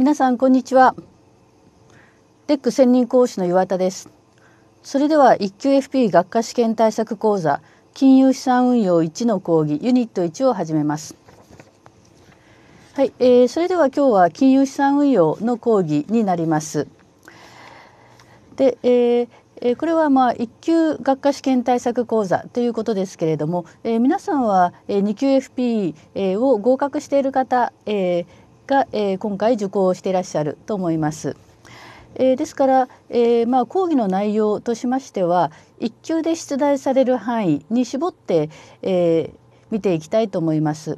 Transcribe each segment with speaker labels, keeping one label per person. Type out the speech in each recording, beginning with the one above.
Speaker 1: 皆さんこんにちはテック専任講師の岩田ですそれでは一級 FP 学科試験対策講座金融資産運用1の講義ユニット1を始めますはい、えー、それでは今日は金融資産運用の講義になりますで、えーえこれはまあ一級学科試験対策講座ということですけれども、え皆さんは二級 FP を合格している方、えが、えー、今回受講していらっしゃると思います。えー、ですから、えー、まあ、講義の内容としましては1級で出題される範囲に絞って、えー、見ていきたいと思います。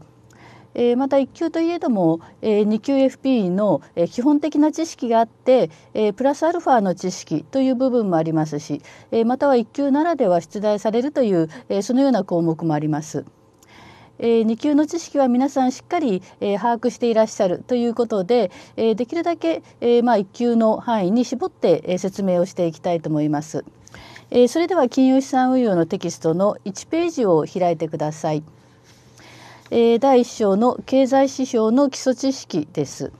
Speaker 1: えー、また1級といえども、えー、2級 FP の、え基本的な知識があって、えー、プラスアルファの知識という部分もありますし、えー、または1級ならでは出題されるという、えー、そのような項目もあります。えー、2級の知識は皆さんしっかり、えー、把握していらっしゃるということで、えー、できるだけ、えーまあ、1級の範囲に絞って、えー、説明をしていきたいと思います。えー、それでは金融資産運用のテキストの1ページを開いてください。えー、第1章の経済指標の基礎知識です。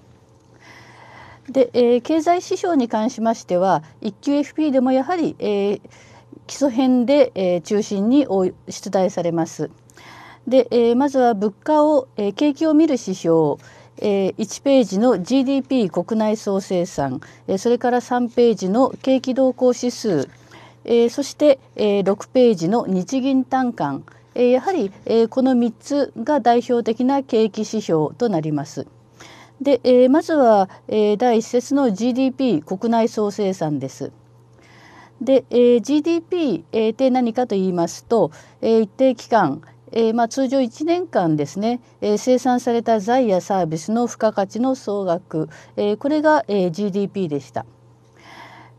Speaker 1: で、えー、経済指標に関しましては1級 FP でもやはり、えー、基礎編で、えー、中心に出題されます。で、えー、まずは物価を、えー、景気を見る指標えー、1ページの GDP 国内総生産、えー、それから3ページの景気動向指数、えー、そして、えー、6ページの日銀短観、えー、やはり、えー、この3つが代表的な景気指標となります。で、えー、まずは、えー、第1節の GDP 国内総生産です。で、えー、GDP えって何かと言いますと、えー、一定期間、えー、まあ、通常1年間ですね、えー、生産された財やサービスの付加価値の総額、えー、これが、え GDP でした。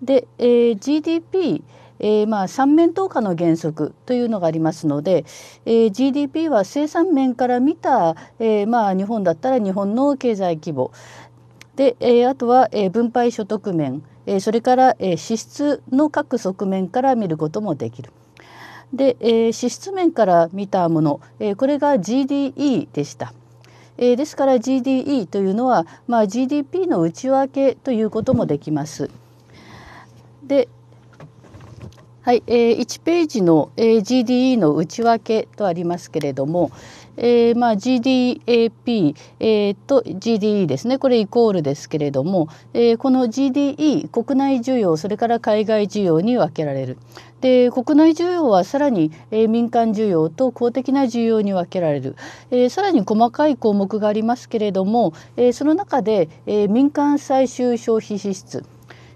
Speaker 1: で、え GDP、えまあ、3面等価の原則というのがありますので、え GDP は生産面から見た、えまあ、日本だったら日本の経済規模で、えあとは、え分配所得面、えそれから、え支出の各側面から見ることもできる。で、えー、支出面から見たもの、えー、これが GDE でした。えー、ですから GDE というのは、まあ、GDP の内訳ということもできます。で、はい、えー、1ページの、えー、GDE の内訳とありますけれども、えー、まあ GDAP、えー、と GDE ですねこれイコールですけれども、えー、この GDE 国内需要それから海外需要に分けられる。で国内需要はさらに、えー、民間需要と公的な需要に分けられる、えー、さらに細かい項目がありますけれども、えー、その中で、えー、民間最終消費支出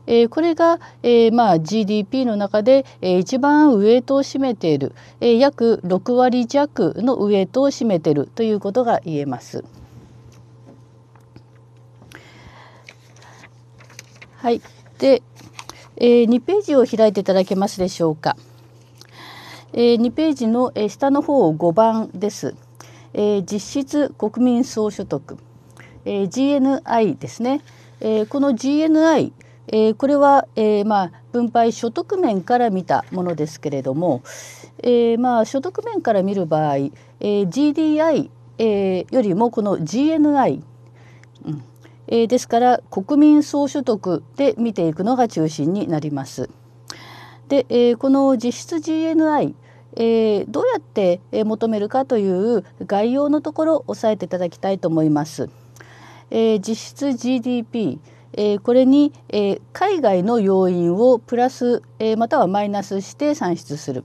Speaker 1: えこれが、えまあ、GDP の中で、え一番ウエイトを占めている、え約6割弱のウエイトを占めているということが言えます。はい、で、えー、2ページを開いていただけますでしょうか。えー、2ページの、えー、下の方5番です。えー、実質国民総所得、えー、GNI ですね。えー、この GNI えー、これは、えー、まあ、分配所得面から見たものですけれども、えー、まあ、所得面から見る場合、え GDI、えよりもこの GNI、うんえですから国民総所得で見ていくのが中心になります。で、えこの実質 GNI、えどうやって求めるかという概要のところを押さえていただきたいと思います。え実質 GDP、えー、これに、えー、海外の要因をプラス、えー、またはマイナスして算出する、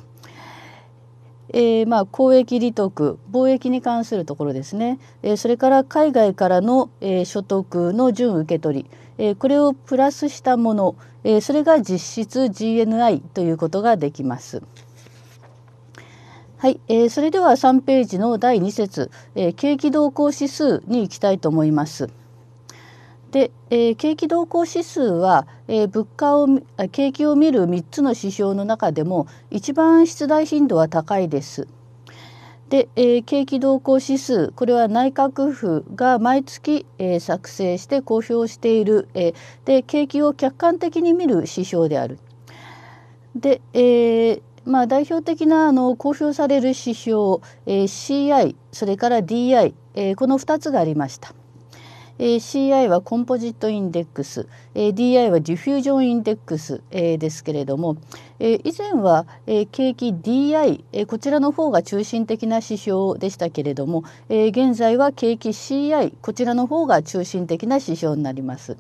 Speaker 1: えまあ、公益利得貿易に関するところですね、えそれから海外からの、え所得の準受け取り、えこれをプラスしたもの、えそれが実質 GNI ということができます。はい、えー、それでは3ページの第2節、え景気動向指数に行きたいと思います。で、えー、景気動向指数は、えー、物価を景気を見る3つの指標の中でも一番出題頻度は高いです。で、えー、景気動向指数これは内閣府が毎月、えー、作成して公表している、えー、で景気を客観的に見る指標である。で、えー、まあ、代表的なあの公表される指標、えー、CI それから DI、えー、この2つがありました。え CI はコンポジットインデックス、え DI はディフュージョンインデックス、えですけれども、え以前は、え景気 DI、えこちらの方が中心的な指標でしたけれども、え現在は景気 CI こちらの方が中心的な指標になります。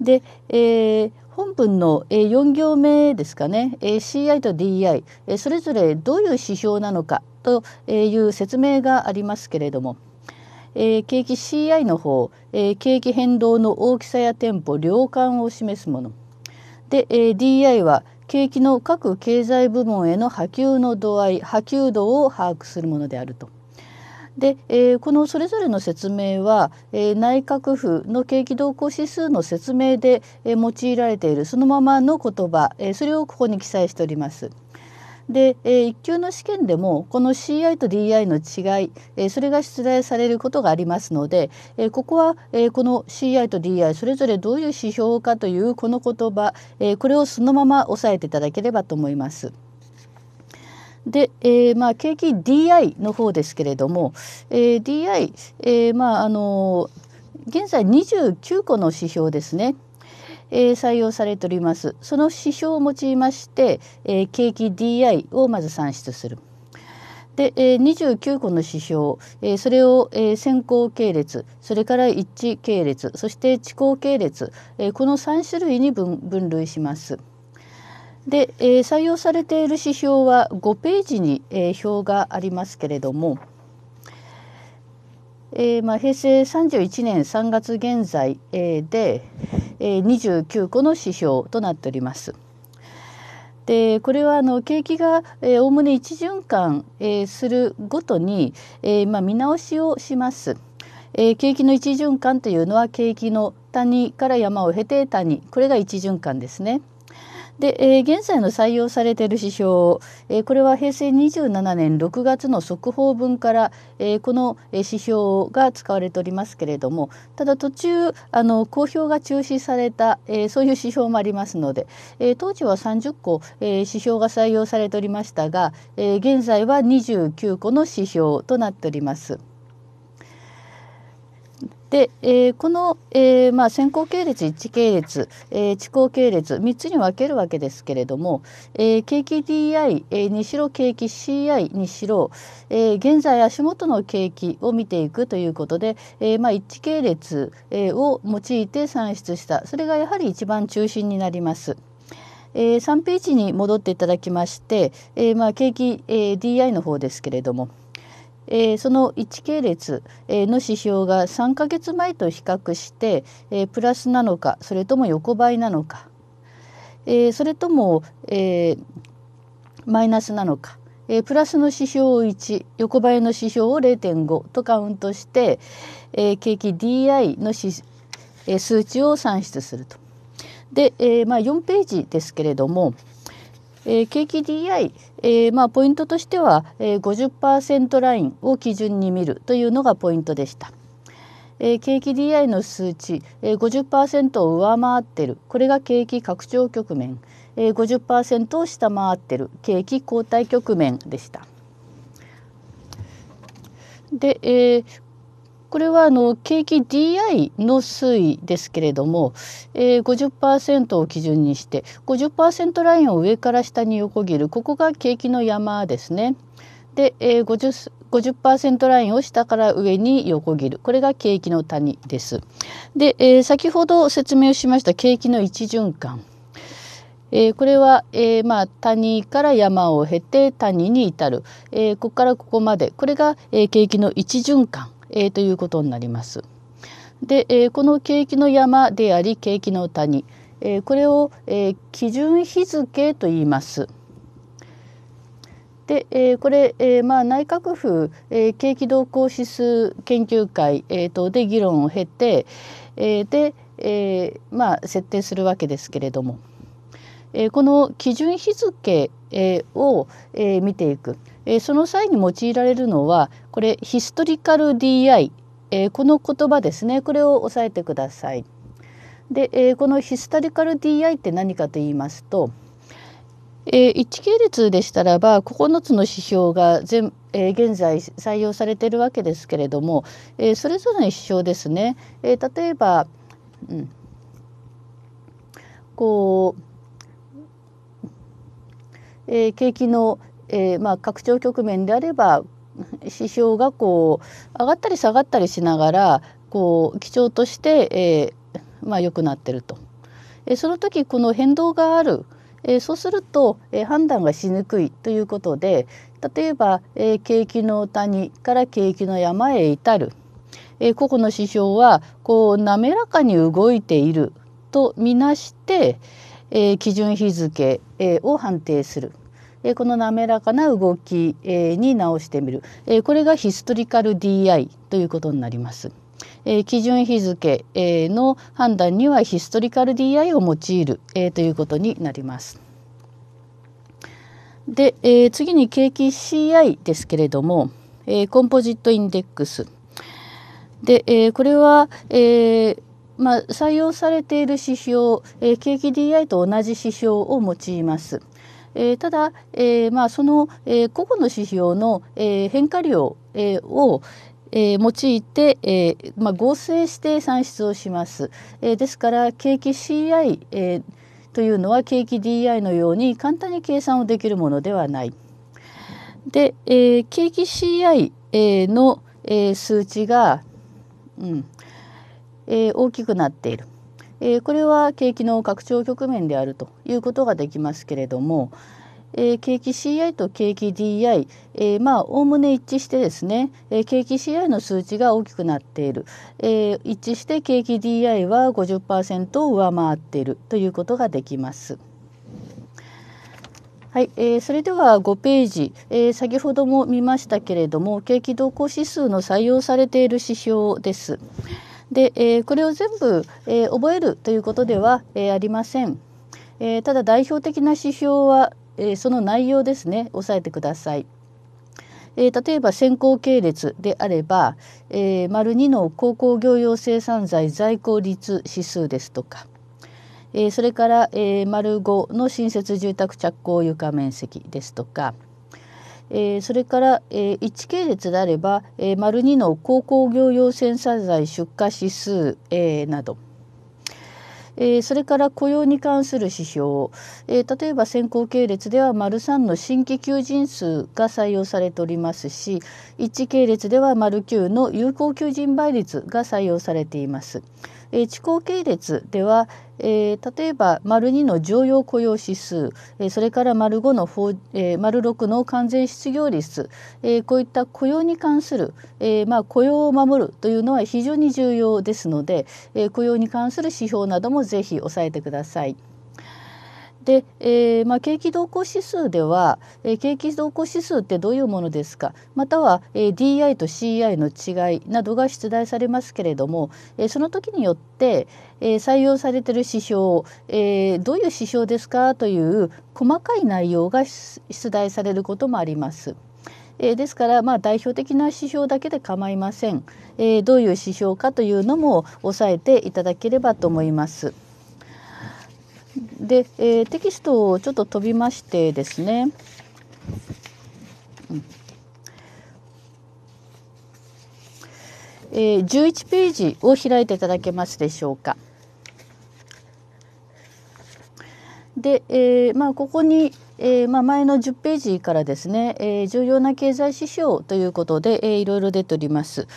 Speaker 1: で、え本文の4行目ですかね CI と DI それぞれどういう指標なのかという説明がありますけれどもえー、景気 CI の方、えー、景気変動の大きさや店舗量感を示すもので、えー、DI は景気の各経済部門への波及の度合い波及度を把握するものであると。で、えー、このそれぞれの説明は、えー、内閣府の景気動向指数の説明で、えー、用いられているそのままの言葉、えそれをここに記載しております。で、え1級の試験でもこの CI と DI の違い、えそれが出題されることがありますので、えここは、えこの CI と DI それぞれどういう指標かというこの言葉、えこれをそのまま押さえていただければと思います。で、えー、まあ景気 DI の方ですけれども、えー、DI、えー、まああの現在29個の指標ですね。えー、採用されておりますその指標を用いまして、えー、景気 DI をまず算出する。で、えー、29個の指標、えー、それを、えー、先行系列それから一致系列そして遅行系列、えー、この3種類に分分類します。で、えー、採用されている指標は5ページに、えー、表がありますけれども、えーまあ、平成31年3月現在、えー、で、29個の指標となっております。でこれはあの景気がおおむね一循環するごとに、えまあ、見直しをします。え景気の一循環というのは景気の谷から山を経て谷これが一循環ですね。で、えー、現在の採用されている指標、えー、これは平成27年6月の速報分から、えー、この指標が使われておりますけれどもただ途中あの公表が中止された、えそういう指標もありますので、え当時は30個、え指標が採用されておりましたが、え現在は29個の指標となっております。で、えー、この、えーまあ、先行系列一系列、えー、地行系列3つに分けるわけですけれども、えー、景気 DI、えー、にしろ景気 CI にしろ、えー、現在足元の景気を見ていくということで、えーまあ、一系列、えー、を用いて算出したそれがやはり一番中心になります。えー、3ージに戻っていただきまして、えーまあ、景気、えー、DI の方ですけれどもえー、その1系列、えー、の指標が3ヶ月前と比較して、えー、プラスなのかそれとも横ばいなのか、えそれとも、えマイナスなのか、えプラスの指標を1横ばいの指標を0.5とカウントして、え景気 DI の指、え数値を算出すると。で、えまあ、4ページですけれどもえー、景気 DI、えー、まあ、ポイントとしては、えー、50%ラインを基準に見るというのがポイントでした。えー、景気 DI の数値、えー、50%を上回っているこれが景気拡張局面、えー、50%を下回っている景気後退局面でした。で、えー、これはあの景気 DI の推移ですけれども、えー、50%を基準にして50%ラインを上から下に横切るここが景気の山ですね。で、えー、50%, 50ラインを下から上に横切るこれが景気の谷です。で、えー、先ほど説明をしました景気の一循環。えー、これは、えー、まあ、谷から山を経て谷に至る、えー、ここからここまでこれが、え景気の一循環えー、ということになります。で、えー、この景気の山であり景気の谷、えー、これを、えー、基準日付と言います。で、えー、これ、えー、まあ内閣府、えー、景気動向指数研究会、えー、とで議論を経て、えー、で、えー、まあ設定するわけですけれども。えこの基準日付、えを、え見ていく、えその際に用いられるのはこれヒストリカル DI、えこの言葉ですねこれを押さえてください。で、えこのヒストリカル DI って何かと言いますと、え1系列でしたらば9つの指標が全、え現在採用されているわけですけれども、えそれぞれの指標ですね、え例えば、うん、こうえー、景気の、えーまあ、拡張局面であれば 指標がこう上がったり下がったりしながらこう基調として、えーまあ、良くなってると。えー、その時この変動がある、えー、そうすると、えー、判断がしにくいということで例えば、えー、景気の谷から景気の山へ至る、えー、個々の指標はこう滑らかに動いているとみなして、えー、基準日付、えー、を判定する。えこの滑らかな動き、えに直してみる、えこれがヒストリカル DI ということになります。え基準日付、えの判断にはヒストリカル DI を用いる、えということになります。で、え次に景気 CI ですけれども、えコンポジットインデックス。で、えこれは、えまあ、採用されている指標、え景気 DI と同じ指標を用います。えー、ただ、えーまあ、その、えー、個々の指標の、えー、変化量、えー、を、えー、用いて、えーまあ、合成して算出をします。えー、ですから景気 CI、えー、というのは景気 DI のように簡単に計算をできるものではない。で、えー、景気 CI、えー、の、えー、数値が、うんえー、大きくなっている。えー、これは景気の拡張局面であるということができますけれども、えー、景気 CI と景気 DI、えー、まあおおむね一致してですね、えー、景気 CI の数値が大きくなっている、えー、一致して景気 DI は50%を上回っているということができます。はい、えー、それでは5ページ、えー、先ほども見ましたけれども景気動向指数の採用されている指標です。で、えー、これを全部、えー、覚えるということでは、えー、ありません、えただ代表的な指標は、えその内容ですね押さえてください、え例えば先行系列であれば、え丸2の高校業用生産材在庫率指数ですとか、えそれから、え丸5の新設住宅着工床面積ですとかえー、それから、えー、1系列であれば、えー、丸2の鉱工業用洗剤、材出荷指数、えー、など、えー、それから雇用に関する指標、えー、例えば先行系列では丸3の新規求人数が採用されておりますし1系列では丸9の有効求人倍率が採用されています。えー、地系列では、えー、例えば丸2の常用雇用指数、えー、それから丸5の、え丸6の完全失業率、えー、こういった雇用に関する、えーまあ、雇用を守るというのは非常に重要ですので、えー、雇用に関する指標などもぜひ押さえてください。で、えー、まあ、景気動向指数では、えー、景気動向指数ってどういうものですかまたは、えー、DI と CI の違いなどが出題されますけれども、えその時によって、え採用されてる指標、えどういう指標ですかという細かい内容が出題されることもあります。えですからまあ代表的な指標だけで構いません、えどういう指標かというのも押さえていただければと思います。で、えー、テキストをちょっと飛びましてですね、うん、えー、11ページを開いていただけますでしょうか。で、えーまあ、ここに、えーまあ、前の10ページからですね、えー、重要な経済指標ということで、えー、いろいろ出ております。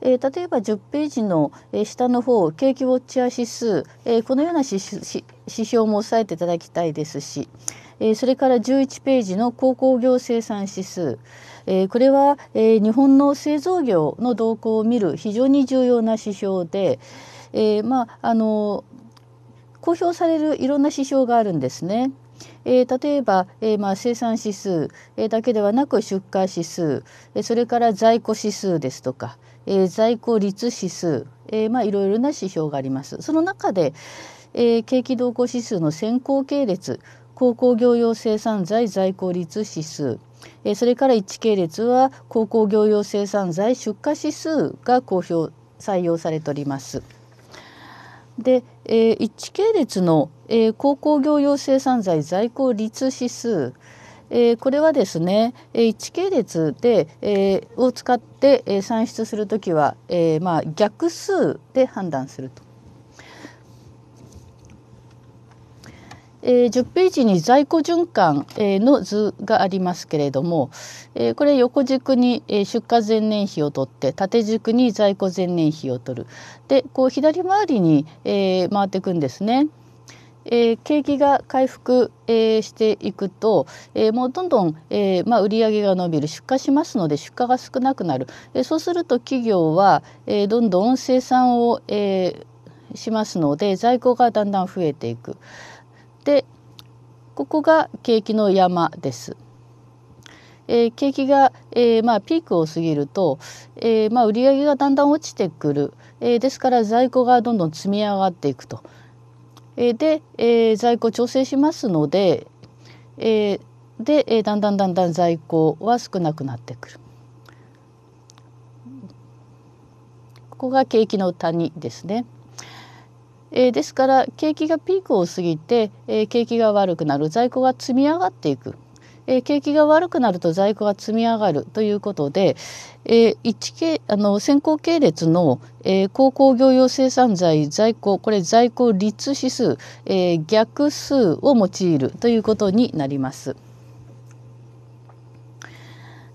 Speaker 1: えー、例えば10ページの、えー、下の方景気ウォッチャー指数、えー、このような指数指標も抑えていただきたいですし、えそれから11ページの鉱工業生産指数、えこれは、え日本の製造業の動向を見る非常に重要な指標で、えまあ、あの公表されるいろんな指標があるんですね。えー、例えば、えー、まあ、生産指数、えー、だけではなく出荷指数、えそれから在庫指数ですとか、え在庫率指数、えまあ、いろいろな指標があります。その中で、えー、景気動向指数の先行系列鉱工業用生産財在庫率指数えー、それから1系列は鉱工業用生産財出荷指数が公表採用されております。で、えー、1系列の、えー、鉱工業用生産財在庫率指数えー、これはですね、えー、1系列で、えー、を使って、えー、算出するときは、えーまあ、逆数で判断すると。えー、10ページに在庫循環、えー、の図がありますけれども、えー、これ横軸に出荷前年比を取って縦軸に在庫前年比を取るでこう左回りに、えー、回っていくんですね。えー、景気が回復、えー、していくと、えー、もうどんどん、えーまあ、売上が伸びる出荷しますので出荷が少なくなる、えー、そうすると企業は、えー、どんどん生産を、えー、しますので在庫がだんだん増えていく。でここが景気の山です。えー、景気が、えーまあ、ピークを過ぎると、えーまあ、売上がだんだん落ちてくる、えー、ですから在庫がどんどん積み上がっていくと。えー、で、えー、在庫調整しますので、えー、で、えー、だんだんだんだん在庫は少なくなってくる。ここが景気の谷ですね。えー、ですから景気がピークを過ぎて、えー、景気が悪くなる在庫が積み上がっていく、えー、景気が悪くなると在庫が積み上がるということで、え一系あの先行系列の、え鉱工業用生産財在庫これ在庫率指数、え逆数を用いるということになります。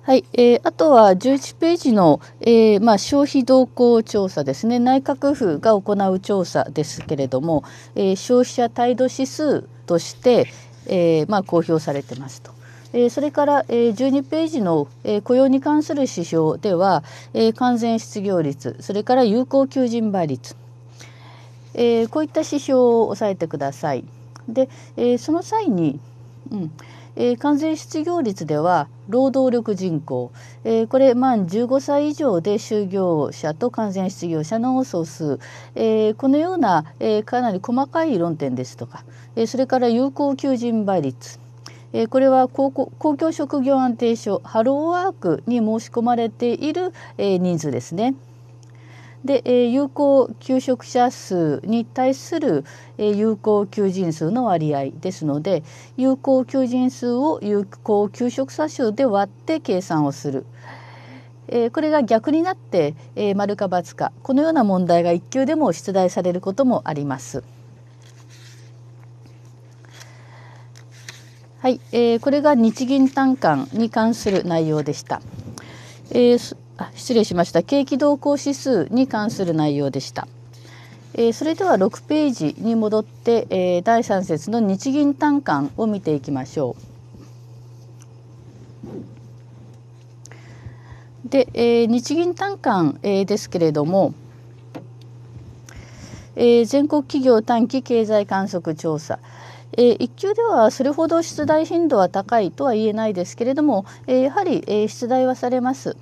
Speaker 1: はい、えー、あとは11ページの、えー、まあ、消費動向調査ですね内閣府が行う調査ですけれども、えー、消費者態度指数として、えまあ、公表されてますと。それから、12ページの、雇用に関する指標では、完全失業率それから有効求人倍率、こういった指標を押さえてください。で、その際に、うんえー、完全失業率では労働力人口、えー、これ満15歳以上で就業者と完全失業者の総数、えー、このような、えかなり細かい論点ですとか、えそれから有効求人倍率えこれは公共職業安定所ハローワークに申し込まれている、え人数ですね。で、えー、有効求職者数に対する、えー、有効求人数の割合ですので有効求人数を有効求職者数で割って計算をする。えー、これが逆になって、えー、丸か×かこのような問題が1級でも出題されることもあります。はい、えー、これが日銀短観に関する内容でした。えーあ失礼しました景気動向指数に関する内容でした。えー、それでは6ページに戻って、えー、第3節の日銀短観を見ていきましょう。で、えー、日銀短観、えー、ですけれども、えー、全国企業短期経済観測調査えー、1級ではそれほど出題頻度は高いとは言えないですけれども、えー、やはり、えー、出題はされます。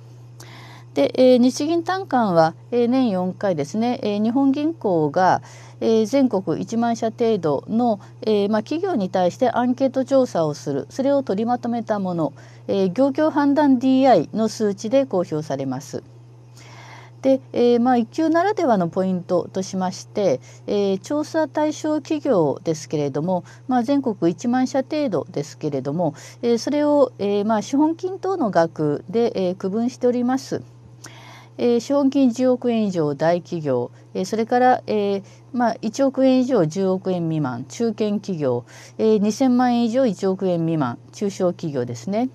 Speaker 1: で、え日銀短観は、え年4回ですね、え日本銀行が、え全国1万社程度の、えま企業に対してアンケート調査をするそれを取りまとめたもの、え業況判断 DI の数値で公表されます。で、えー、まあ一級ならではのポイントとしまして、えー、調査対象企業ですけれども、まあ、全国1万社程度ですけれども、えー、それを、えー、まあ資本金等の額で、えー、区分しております。えー、賞金10億円以上大企業、えー、それから、えーまあ、1億円以上10億円未満中堅企業、えー、2000万円以上1億円未満中小企業ですね。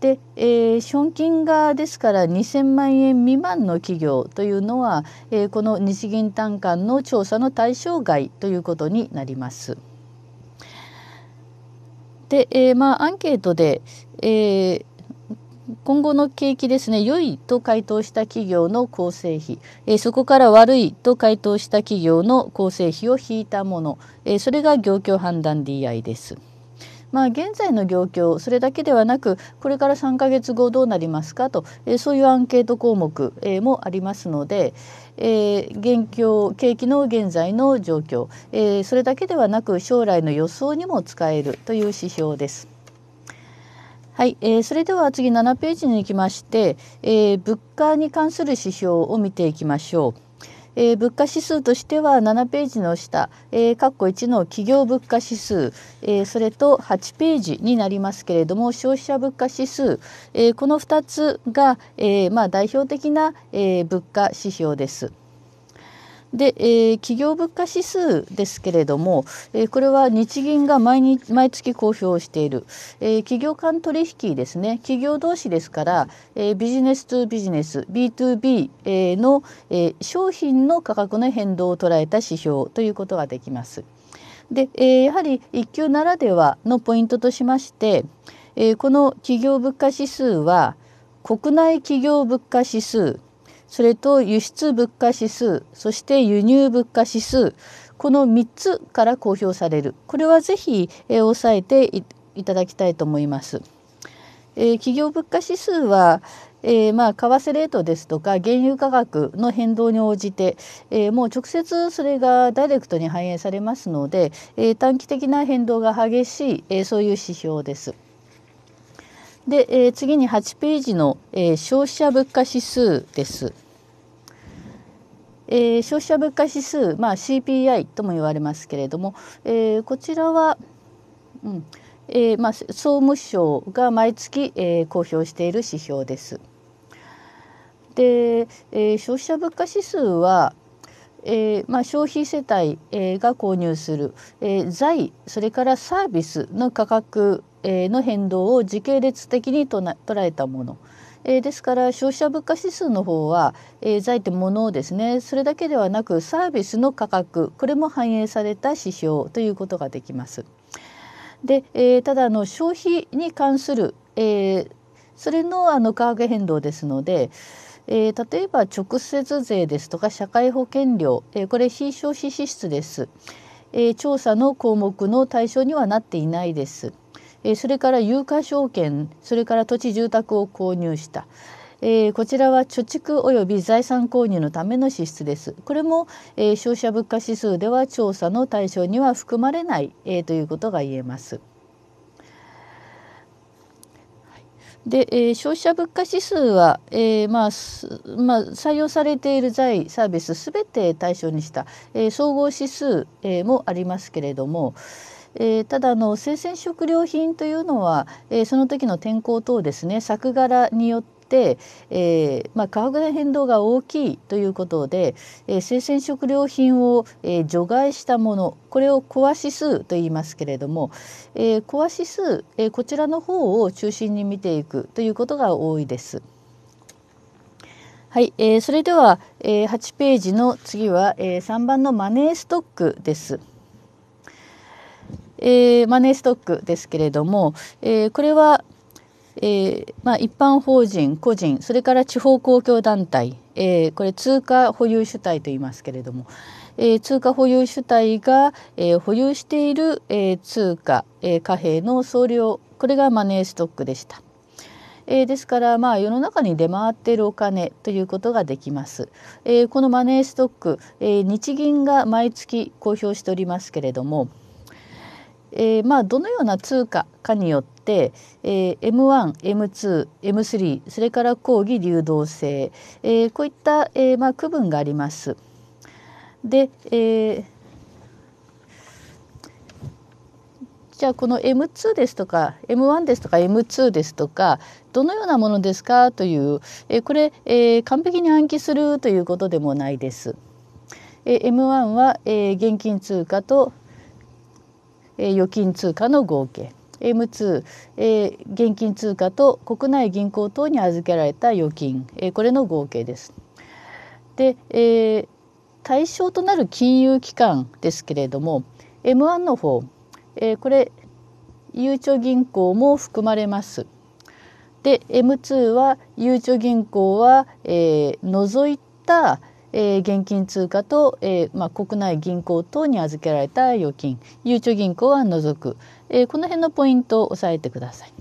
Speaker 1: で、えー、賞金がですから2000万円未満の企業というのは、えー、この日銀短観の調査の対象外ということになります。で、えー、まあアンケートで、えー今後の景気ですね、良いと回答した企業の構成費、えそこから悪いと回答した企業の構成費を引いたもの、えそれが業況判断 DI です。まあ、現在の業況それだけではなくこれから3ヶ月後どうなりますかと、えー、そういうアンケート項目、えー、もありますので、えー、現況景気の現在の状況、えー、それだけではなく将来の予想にも使えるという指標です。はい、えー、それでは次7ページに行きまして、えー、物価に関する指標を見ていきましょう。えー、物価指数としては7ページの下、えー、括弧1の企業物価指数、えー、それと8ページになりますけれども消費者物価指数、えー、この2つが、えーまあ、代表的な、えー、物価指標です。で、えー、企業物価指数ですけれども、えー、これは日銀が毎日毎月公表している、えー、企業間取引ですね企業同士ですから、えー、ビジネス2ビジネス B2B、えー、の、えー、商品の価格の変動を捉えた指標ということができます。で、えー、やはり一級ならではのポイントとしまして、えー、この企業物価指数は国内企業物価指数それと輸出物価指数そして輸入物価指数この3つから公表されるこれはぜひ、えー、押えていただきたいと思います。えー、企業物価指数は、えー、まあ、為替レートですとか原油価格の変動に応じて、えー、もう直接それがダイレクトに反映されますので、え短期的な変動が激しい、えそういう指標です。で、えー、次に8ページの、えー、消費者物価指数です。えー、消費者物価指数、まあ、CPI とも言われますけれども、えー、こちらは、うんえーまあ、総務省が毎月、えー、公表している指標です。で、えー、消費者物価指数は、えーまあ、消費世帯、えー、が購入する、えー、財それからサービスの価格、えー、の変動を時系列的にとな捉えたもの、えー、ですから消費者物価指数の方は、えー、財ってものをですねそれだけではなくサービスの価格これも反映された指標ということができます。で、えー、ただあの消費に関する、えー、それのあの価格変動ですので、えー、例えば直接税ですとか社会保険料、えー、これ非消費支出です、えー、調査の項目の対象にはなっていないです、えそれから有価証券それから土地住宅を購入した、えこちらは貯蓄及び財産購入のための支出ですこれも、え消費者物価指数では調査の対象には含まれない、えということが言えます。で、えー、消費者物価指数は、えーまあまあ、採用されている財サービスすべて対象にした、えー、総合指数、えー、もありますけれども、えー、ただの生鮮食料品というのは、えー、その時の天候等ですね作柄によって、えーまあ、価格の変動が大きいということで、えー、生鮮食料品を、えー、除外したものこれをコア指数と言いますけれども、えー、コア指数、えー、こちらの方を中心に見ていくということが多いです。はい、えー、それでは、えー、8ページの次は、えー、3番のマネーストックです。えー、マネーストックですけれども、えー、これはえー、まあ、一般法人個人それから地方公共団体、えー、これ通貨保有主体と言いますけれども、えー、通貨保有主体が、え保有している、え通貨、え貨幣の総量これがマネーストックでした。えー、ですからまあ世の中に出回っているお金ということができます。えー、このマネーストック、えー、日銀が毎月公表しておりますけれども、えー、まあどのような通貨かによって、えー、M1、M2、M3 それから講義流動性、えー、こういった、えーまあ、区分があります。で、えー、じゃあこの M2 ですとか M1 ですとか M2 ですとかどのようなものですかというえこれ、え完璧に暗記するということでもないです。え M1 は、え現金通貨と預金通貨の合計 M2、え現金通貨と国内銀行等に預けられた預金、えこれの合計です。で、え対象となる金融機関ですけれども M1 の方、えこれゆうちょ銀行も含まれます。で M2 はゆうちょ銀行は、え除いた、えー、現金通貨と、えー、まあ、国内銀行等に預けられた預金ゆうちょ銀行は除く、えー、この辺のポイントを押さえてください。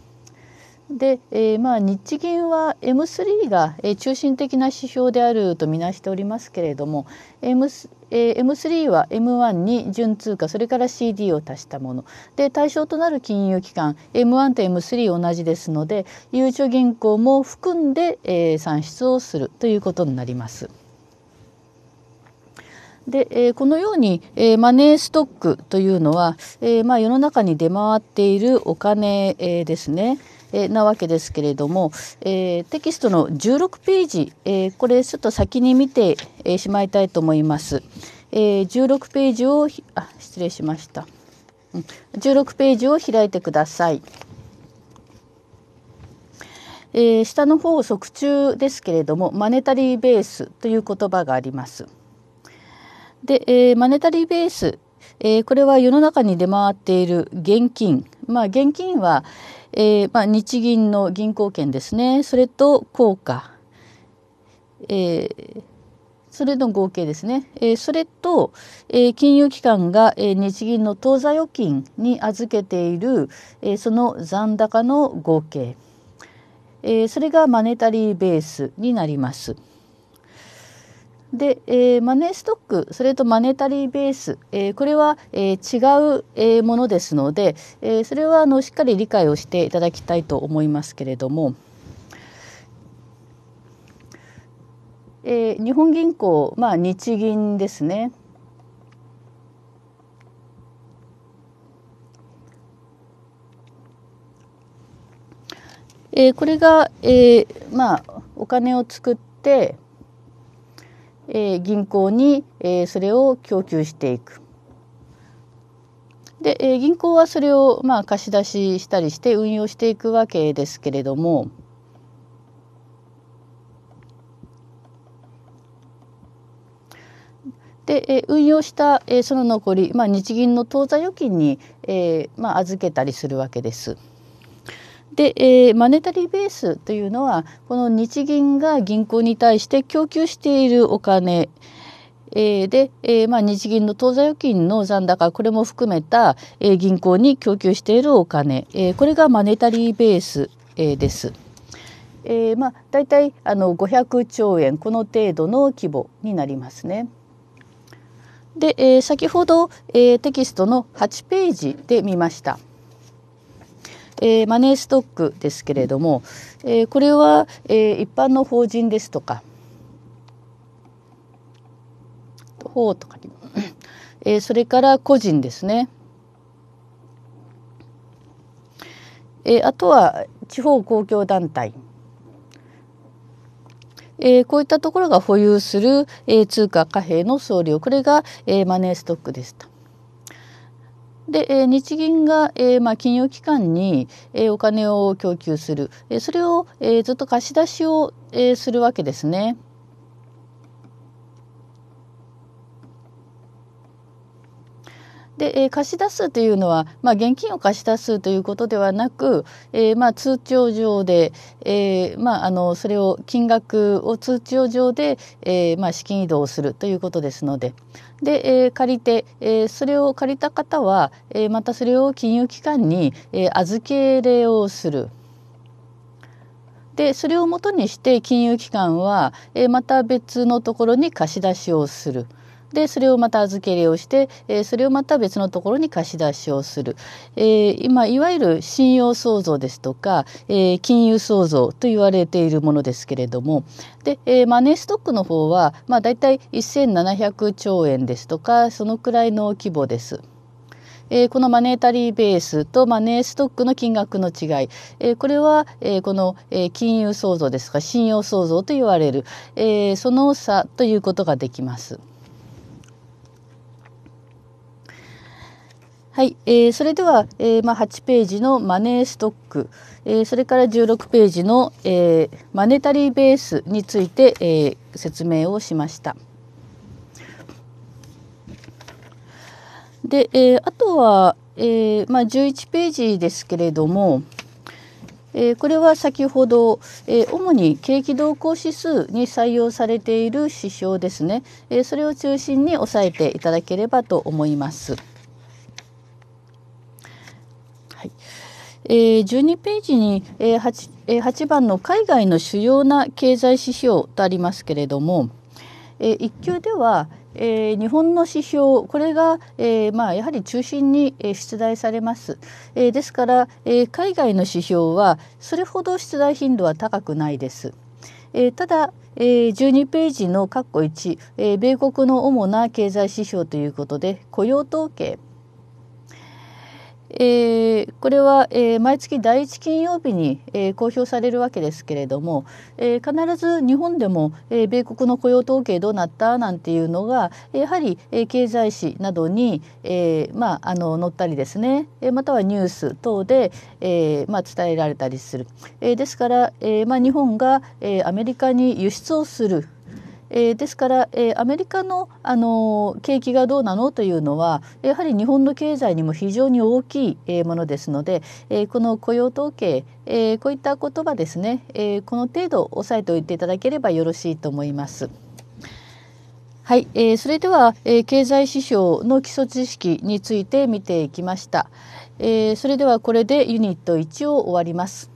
Speaker 1: で、えー、まあ日銀は M3 が、えー、中心的な指標であるとみなしておりますけれども M、えー、M3 は M1 に純通貨それから CD を足したもので対象となる金融機関 M1 と M3 同じですのでゆうちょ銀行も含んで、えー、算出をするということになります。で、えこのように、えマネーストックというのは、えまあ、世の中に出回っているお金、えですね。えなわけですけれども、えテキストの16ページ、えこれちょっと先に見て、えしまいたいと思います。え16ページをあ失礼しました。16ページを開いてください。えー、下の方、側中ですけれども、マネタリーベースという言葉があります。で、えー、マネタリーベース、えー、これは世の中に出回っている現金、まあ、現金は、えーまあ、日銀の銀行券ですねそれと硬貨、えー、それの合計ですね、えー、それと、えー、金融機関が、えー、日銀の当座預金に預けている、えー、その残高の合計、えー、それがマネタリーベースになります。で、えー、マネーストックそれとマネタリーベース、えー、これは、えー、違う、えものですので、えそれはあのしっかり理解をしていただきたいと思いますけれども。え日本銀行、まあ、日銀ですねえー、これが、えー、まあお金を作って、えー、銀行に、えー、それを供給していく。で、えー、銀行はそれを、まあ、貸し出ししたりして運用していくわけですけれども、で、え運用した、えその残り、まあ、日銀の当座預金に、えまあ、預けたりするわけです。で、えー、マネタリーベースというのはこの日銀が銀行に対して供給しているお金えー、で、えー、まあ、日銀の当座預金の残高これも含めた、えー、銀行に供給しているお金、えこれがマネタリーベース、えです。えまあ、大体あの500兆円この程度の規模になりますね。で、え先ほど、えテキストの8ページで見ました。えー、マネーストックですけれども、えー、これは、えー、一般の法人ですとか法とかえー、それから個人ですね、えー、あとは地方公共団体えー、こういったところが保有する、えー、通貨貨幣の総量これが、えー、マネーストックでした。で、え日銀が、えまあ、金融機関に、えお金を供給する、えそれを、えずっと貸し出しを、えするわけですね。で、えー、貸し出すというのは、まあ、現金を貸し出すということではなく、えー、まあ、通帳上で、えー、まあ、あのそれを金額を通帳上で、えまあ、資金移動をするということですのでで、え借りて、えそれを借りた方は、えまたそれを金融機関に、え預け入れをする。でそれをもとにして金融機関は、えまた別のところに貸し出しをする。でそれをまた預け入れをして、えそれをまた別のところに貸し出しをする、え今いわゆる信用創造ですとか、え金融創造と言われているものですけれどもで、えマネーストックの方は、まあ、大体1700兆円ですとかそのくらいの規模です。えー、このマネータリーベースとマネーストックの金額の違い、えー、これは、えー、この、え金融創造ですか信用創造と言われる、えその差ということができます。はい、えー、それでは、えー、まあ、8ページのマネーストック、えー、それから16ページの、えマネタリーベースについて、え説明をしました。で、えあとは、えまあ、11ページですけれども、えこれは先ほど、え主に景気動向指数に採用されている指標ですね、えそれを中心に押さえていただければと思います。えー、12ページに、えー 8, えー、8番の「海外の主要な経済指標」とありますけれども、えー、1級では「えー、日本の指標これが、えー、まあ、やはり中心に、えー、出題されます、えですから、え海外の指標はそれほど出題頻度は高くないです、えただ、え12ページの括弧1、え米国の主な経済指標ということで雇用統計えー、これは、えー、毎月第1金曜日に、えー、公表されるわけですけれども、えー、必ず日本でも、えー、米国の雇用統計どうなったなんていうのがやはり、えー、経済誌などに、えーまあ、あの載ったりですね、えー、またはニュース等で、えーまあ、伝えられたりする、えー、ですから、えーまあ、日本が、えー、アメリカに輸出をするえー、ですから、えー、アメリカの、あの景気がどうなのというのはやはり日本の経済にも非常に大きい、えー、ものですので、えー、この雇用統計、えー、こういった言葉ですね、えー、この程度押さえておいていただければよろしいと思います。はい、えー、それでは、えー、経済指標の基礎知識について見ていきました、えー、それではこれでユニット1を終わります